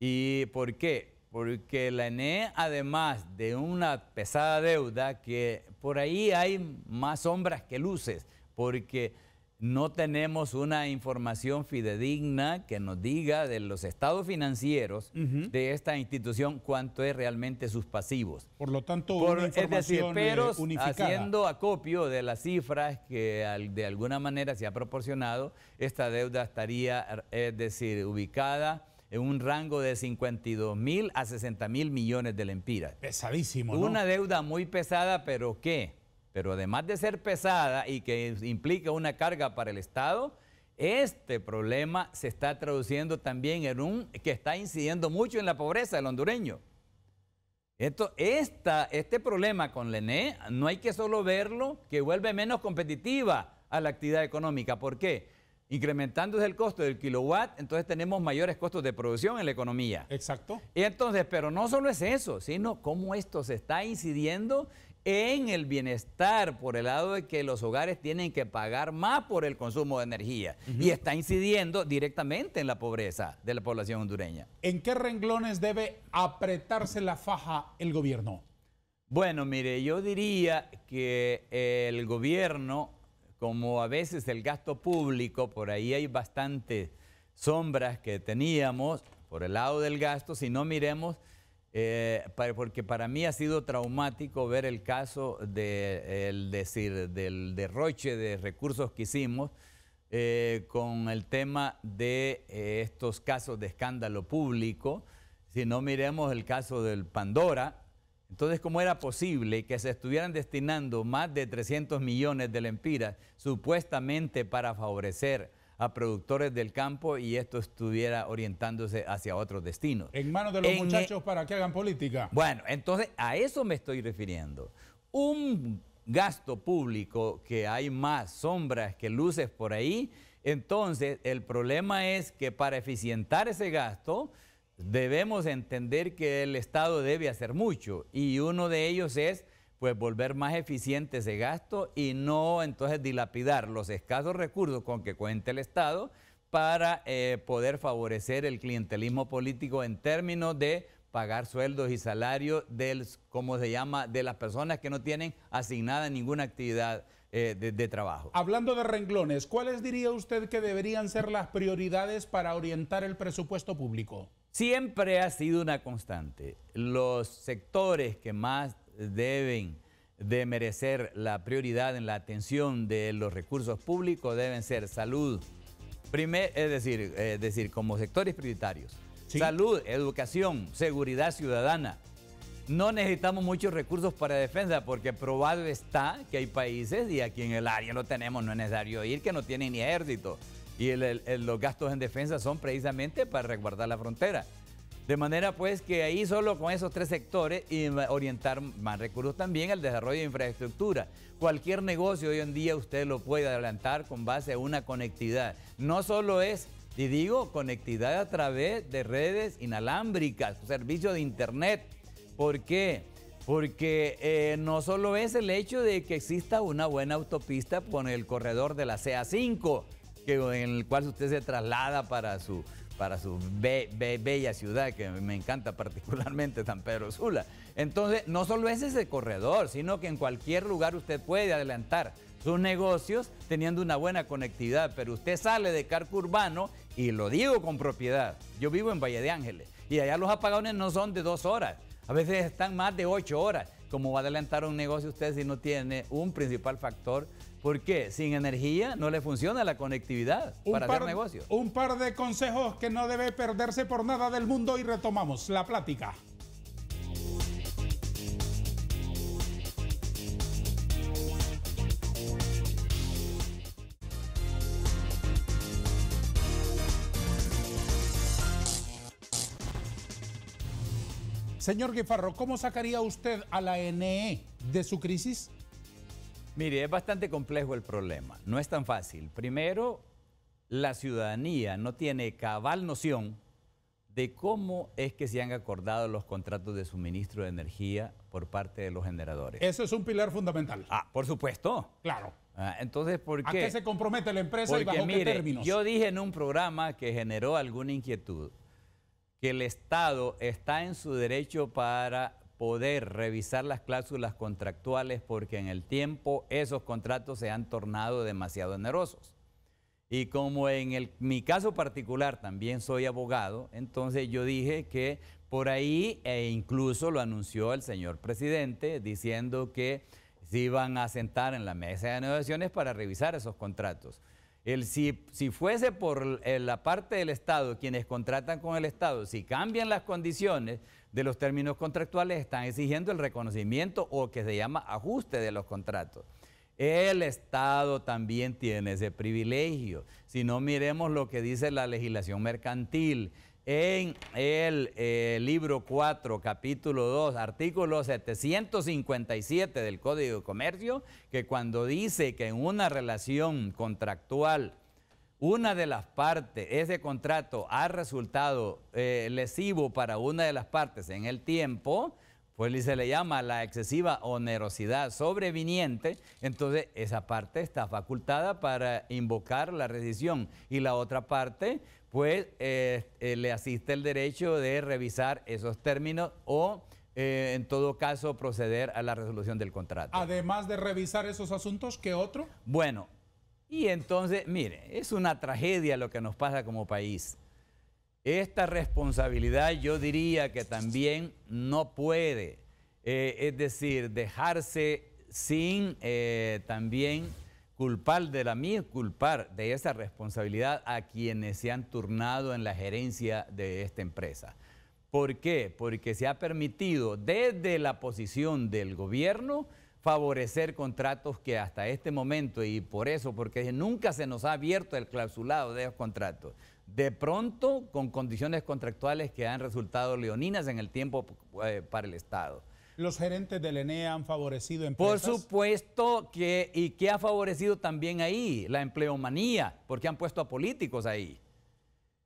¿Y por qué? Porque la ENE, además de una pesada deuda, que por ahí hay más sombras que luces, porque no tenemos una información fidedigna que nos diga de los estados financieros de esta institución cuánto es realmente sus pasivos. Por lo tanto, una es decir, eh, pero haciendo acopio de las cifras que de alguna manera se ha proporcionado, esta deuda estaría, eh, es decir, ubicada en un rango de 52 mil a 60 mil millones de lempiras. Pesadísimo. ¿no? Una deuda muy pesada, pero ¿qué? Pero además de ser pesada y que implica una carga para el Estado, este problema se está traduciendo también en un que está incidiendo mucho en la pobreza del hondureño. Esto, esta, este problema con la e, no hay que solo verlo que vuelve menos competitiva a la actividad económica. ¿Por qué? Incrementándose el costo del kilowatt, entonces tenemos mayores costos de producción en la economía. Exacto. entonces, pero no solo es eso, sino cómo esto se está incidiendo en el bienestar por el lado de que los hogares tienen que pagar más por el consumo de energía y está incidiendo directamente en la pobreza de la población hondureña. ¿En qué renglones debe apretarse la faja el gobierno? Bueno, mire, yo diría que el gobierno, como a veces el gasto público, por ahí hay bastantes sombras que teníamos por el lado del gasto, si no miremos eh, porque para mí ha sido traumático ver el caso de, decir, del derroche de recursos que hicimos eh, con el tema de eh, estos casos de escándalo público. Si no miremos el caso del Pandora, entonces cómo era posible que se estuvieran destinando más de 300 millones de lempiras supuestamente para favorecer a productores del campo y esto estuviera orientándose hacia otros destinos. En manos de los e- muchachos para que hagan política. Bueno, entonces a eso me estoy refiriendo. Un gasto público que hay más sombras que luces por ahí, entonces el problema es que para eficientar ese gasto, debemos entender que el Estado debe hacer mucho y uno de ellos es pues volver más eficientes ese gasto y no entonces dilapidar los escasos recursos con que cuenta el Estado para eh, poder favorecer el clientelismo político en términos de pagar sueldos y salarios del, como se llama, de las personas que no tienen asignada ninguna actividad eh, de, trabajo. Hablando de renglones, ¿cuáles diría usted que deberían ser las prioridades para orientar el presupuesto público? Siempre ha sido una constante. Los sectores que más deben de merecer la prioridad en la atención de los recursos públicos deben ser salud, primer, es decir, eh, decir, como sectores prioritarios. Salud, educación, seguridad ciudadana. No necesitamos muchos recursos para defensa porque probado está que hay países y aquí en el área lo tenemos, no es necesario ir, que no tienen ni ejército. Y los gastos en defensa son precisamente para resguardar la frontera. De manera pues que ahí solo con esos tres sectores y orientar más recursos también al desarrollo de infraestructura. Cualquier negocio hoy en día usted lo puede adelantar con base a una conectividad. No solo es, y digo, conectividad a través de redes inalámbricas, servicio de internet. ¿Por qué? Porque eh, no solo es el hecho de que exista una buena autopista con el corredor de la CA5, que, en el cual usted se traslada para su para su bella ciudad que me encanta particularmente San Pedro Sula. Entonces, no solo es ese corredor, sino que en cualquier lugar usted puede adelantar sus negocios teniendo una buena conectividad, pero usted sale de Carco Urbano y lo digo con propiedad. Yo vivo en Valle de Ángeles y allá los apagones no son de dos horas, a veces están más de ocho horas. ¿Cómo va a adelantar un negocio usted si no tiene un principal factor ¿Por Sin energía no le funciona la conectividad para hacer negocio. Un par de consejos que no debe perderse por nada del mundo y retomamos la plática. Señor Guifarro, ¿cómo sacaría usted a la NE de su crisis? Mire, es bastante complejo el problema, no es tan fácil. Primero, la ciudadanía no tiene cabal noción de cómo es que se han acordado los contratos de suministro de energía por parte de los generadores. Eso es un pilar fundamental. Ah, por supuesto. Claro. Ah, entonces, ¿por qué? ¿A qué se compromete la empresa y bajo qué términos? Yo dije en un programa que generó alguna inquietud que el Estado está en su derecho para poder revisar las cláusulas contractuales porque en el tiempo esos contratos se han tornado demasiado onerosos. Y como en mi caso particular también soy abogado, entonces yo dije que por ahí, e incluso lo anunció el señor presidente, diciendo que se iban a sentar en la mesa de negociaciones para revisar esos contratos. El, si, fuese por la parte del Estado, quienes contratan con el Estado, si cambian las condiciones, de los términos contractuales están exigiendo el reconocimiento o que se llama ajuste de los contratos. El Estado también tiene ese privilegio. Si no miremos lo que dice la legislación mercantil en el eh, libro 4, capítulo 2, artículo 757 del Código de Comercio, que cuando dice que en una relación contractual una de las partes, ese contrato ha resultado eh, lesivo para una de las partes en el tiempo, pues se le llama la excesiva onerosidad sobreviniente, entonces esa parte está facultada para invocar la rescisión y la otra parte pues eh, eh, le asiste el derecho de revisar esos términos o en todo caso proceder a la resolución del contrato. Además de revisar esos asuntos, ¿qué otro? Bueno, y entonces, mire, es una tragedia lo que nos pasa como país. Esta responsabilidad yo diría que también no puede, eh, es decir, dejarse sin eh, también culpar de la mía, culpar de esa responsabilidad a quienes se han turnado en la gerencia de esta empresa. ¿Por qué? Porque se ha permitido desde la posición del gobierno favorecer contratos que hasta este momento, y por eso, porque nunca se nos ha abierto el clausulado de esos contratos, de pronto con condiciones contractuales que han resultado leoninas en el tiempo eh, para el Estado. ¿Los gerentes del ENEA han favorecido empresas? Por supuesto que, y que ha favorecido también ahí la empleomanía, porque han puesto a políticos ahí.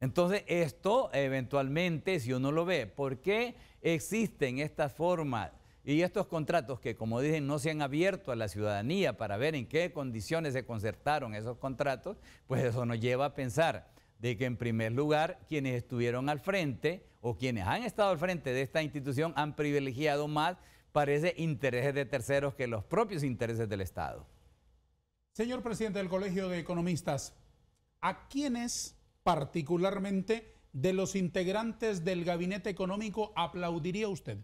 Entonces, esto eventualmente, si uno lo ve, ¿por qué existen estas formas y estos contratos que, como dicen, no se han abierto a la ciudadanía para ver en qué condiciones se concertaron esos contratos, pues eso nos lleva a pensar de que en primer lugar quienes estuvieron al frente o quienes han estado al frente de esta institución han privilegiado más, parece, intereses de terceros que los propios intereses del Estado. Señor presidente del Colegio de Economistas, ¿a quiénes particularmente de los integrantes del gabinete económico aplaudiría usted?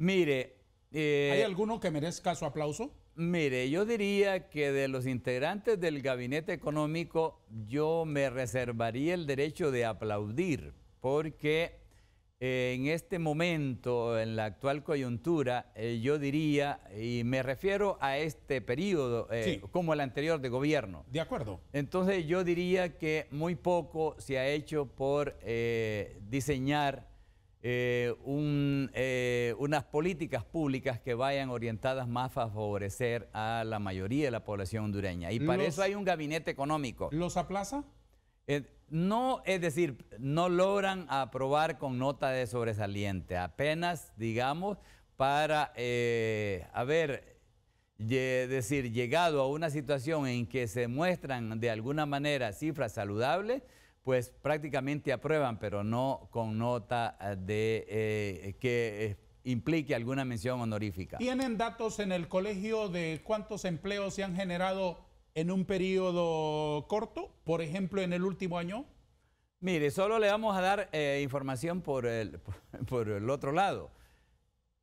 Mire. Eh, ¿Hay alguno que merezca su aplauso? Mire, yo diría que de los integrantes del gabinete económico, yo me reservaría el derecho de aplaudir, porque eh, en este momento, en la actual coyuntura, eh, yo diría, y me refiero a este periodo, como el anterior de gobierno. De acuerdo. Entonces yo diría que muy poco se ha hecho por diseñar eh, eh, unas políticas públicas que vayan orientadas más a favorecer a la mayoría de la población hondureña. Y para eso hay un gabinete económico. ¿Los aplaza? Eh, no, es decir, no logran aprobar con nota de sobresaliente. Apenas, digamos, para haber decir, llegado a una situación en que se muestran de alguna manera cifras saludables, pues prácticamente aprueban, pero no con nota eh, de eh, que eh, implique alguna mención honorífica. ¿Tienen datos en el colegio de cuántos empleos se han generado en un periodo corto, por ejemplo, en el último año? Mire, solo le vamos a dar información por el, por el otro lado.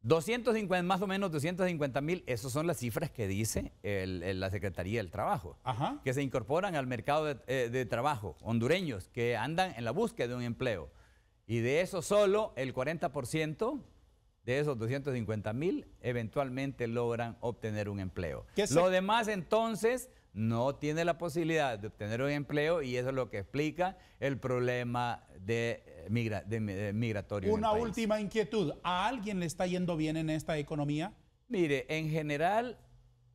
250, más o menos 250 mil, esas son las cifras que dice la Secretaría del Trabajo, que se incorporan al mercado eh, de, trabajo, hondureños que andan en la búsqueda de un empleo. Y de eso solo el 40% de esos 250 mil eventualmente logran obtener un empleo. Lo demás entonces no tiene la posibilidad de obtener un empleo y eso es lo que explica el problema de migra, migratorio. Una última inquietud. ¿A alguien le está yendo bien en esta economía? Mire, en general,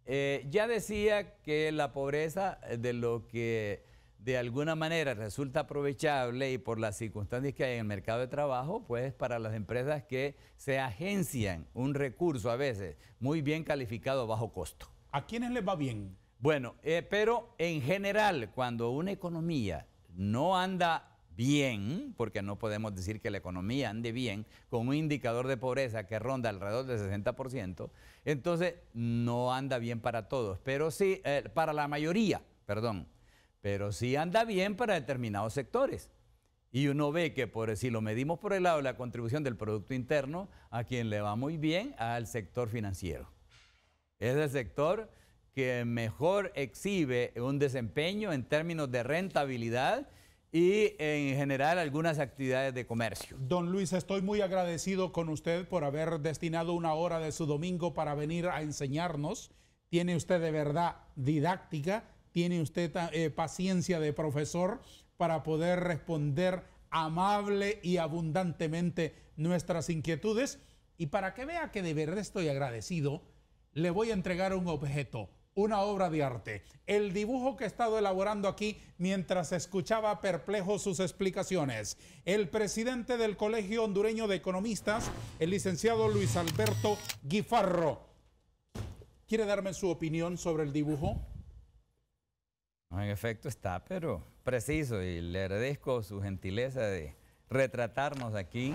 eh, ya decía que la pobreza eh, de lo que de alguna manera resulta aprovechable y por las circunstancias que hay en el mercado de trabajo, pues para las empresas que se agencian un recurso a veces muy bien calificado bajo costo. ¿A quiénes les va bien? Bueno, eh, pero en general, cuando una economía no anda bien, porque no podemos decir que la economía ande bien, con un indicador de pobreza que ronda alrededor del 60%, entonces no anda bien para todos, pero sí, eh, para la mayoría, perdón, pero sí anda bien para determinados sectores. Y uno ve que por, si lo medimos por el lado de la contribución del Producto Interno, a quien le va muy bien, al sector financiero. Es el sector que mejor exhibe un desempeño en términos de rentabilidad y en general algunas actividades de comercio. Don Luis, estoy muy agradecido con usted por haber destinado una hora de su domingo para venir a enseñarnos. Tiene usted de verdad didáctica, tiene usted eh, paciencia de profesor para poder responder amable y abundantemente nuestras inquietudes. Y para que vea que de verdad estoy agradecido, le voy a entregar un objeto una obra de arte. El dibujo que he estado elaborando aquí mientras escuchaba perplejo sus explicaciones. El presidente del Colegio Hondureño de Economistas, el licenciado Luis Alberto Guifarro. ¿Quiere darme su opinión sobre el dibujo? En efecto está, pero preciso y le agradezco su gentileza de retratarnos aquí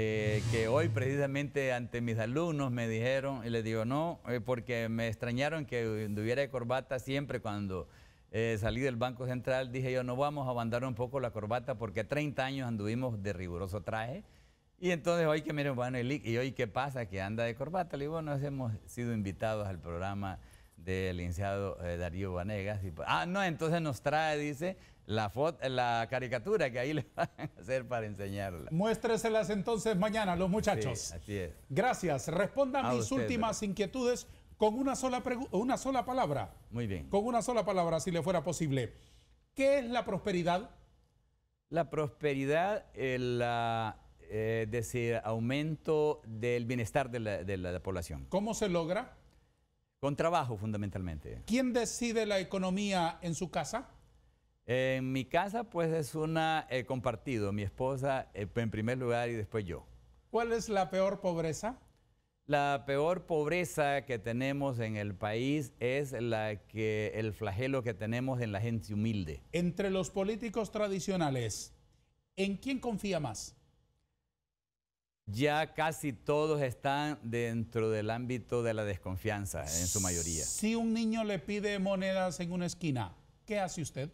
eh, que hoy precisamente ante mis alumnos me dijeron, y les digo no, eh, porque me extrañaron que anduviera de corbata siempre cuando eh, salí del Banco Central, dije yo, no vamos a abandonar un poco la corbata porque 30 años anduvimos de riguroso traje. Y entonces hoy que miren, bueno, y hoy qué pasa, que anda de corbata. Le digo, bueno, hemos sido invitados al programa del licenciado Darío Vanegas. Y, ah, no, entonces nos trae, dice, la, foto, la caricatura que ahí le van a hacer para enseñarla. Muéstreselas entonces mañana, los muchachos. Gracias. Respondan a mis últimas inquietudes con una sola, una sola palabra. Muy bien. Con una sola palabra, si le fuera posible. ¿Qué es la prosperidad? La prosperidad, es eh, decir, aumento del bienestar de de la población. ¿Cómo se logra? Con trabajo, fundamentalmente. ¿Quién decide la economía en su casa? en mi casa, pues es una eh, compartido, mi esposa eh, en primer lugar y después yo. ¿Cuál es la peor pobreza? La peor pobreza que tenemos en el país es la que el flagelo que tenemos en la gente humilde. Entre los políticos tradicionales, ¿en quién confía más? Ya casi todos están dentro del ámbito de la desconfianza en su mayoría. Si un niño le pide monedas en una esquina, ¿qué hace usted?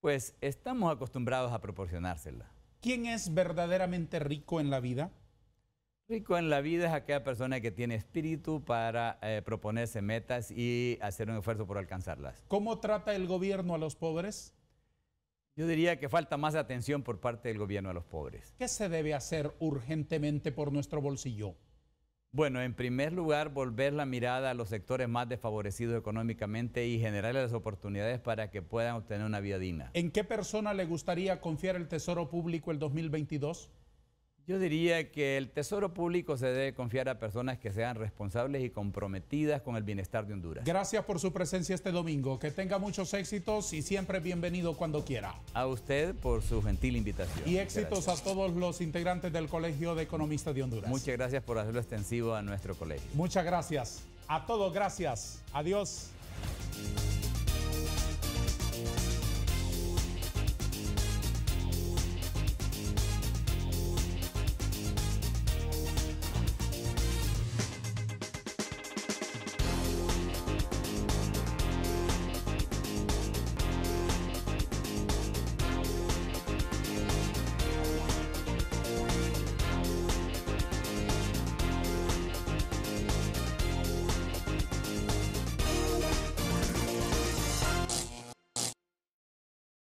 pues estamos acostumbrados a proporcionársela. ¿Quién es verdaderamente rico en la vida? Rico en la vida es aquella persona que tiene espíritu para eh, proponerse metas y hacer un esfuerzo por alcanzarlas. ¿Cómo trata el gobierno a los pobres? Yo diría que falta más atención por parte del gobierno a los pobres. ¿Qué se debe hacer urgentemente por nuestro bolsillo? Bueno, en primer lugar, volver la mirada a los sectores más desfavorecidos económicamente y generarles las oportunidades para que puedan obtener una vida digna. ¿En qué persona le gustaría confiar el Tesoro Público el 2022? Yo diría que el Tesoro Público se debe confiar a personas que sean responsables y comprometidas con el bienestar de Honduras. Gracias por su presencia este domingo. Que tenga muchos éxitos y siempre bienvenido cuando quiera. A usted por su gentil invitación. Y éxitos a todos los integrantes del Colegio de Economistas de Honduras. Muchas gracias por hacerlo extensivo a nuestro colegio. Muchas gracias. A todos, gracias. Adiós.